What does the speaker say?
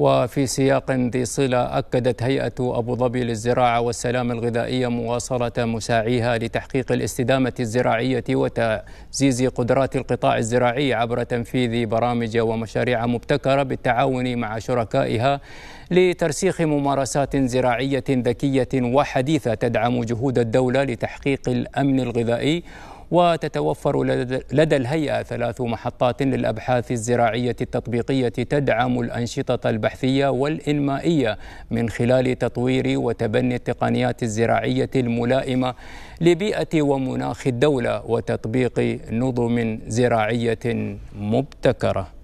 وفي سياق ذي صلة أكدت هيئة أبو ظبي للزراعة والسلام الغذائية مواصلة مساعيها لتحقيق الاستدامة الزراعية وتعزيز قدرات القطاع الزراعي عبر تنفيذ برامج ومشاريع مبتكرة بالتعاون مع شركائها لترسيخ ممارسات زراعية ذكية وحديثة تدعم جهود الدولة لتحقيق الأمن الغذائي وتتوفر لدى الهيئة ثلاث محطات للأبحاث الزراعية التطبيقية تدعم الأنشطة البحثية والإنمائية من خلال تطوير وتبني التقنيات الزراعية الملائمة لبيئة ومناخ الدولة وتطبيق نظم زراعية مبتكره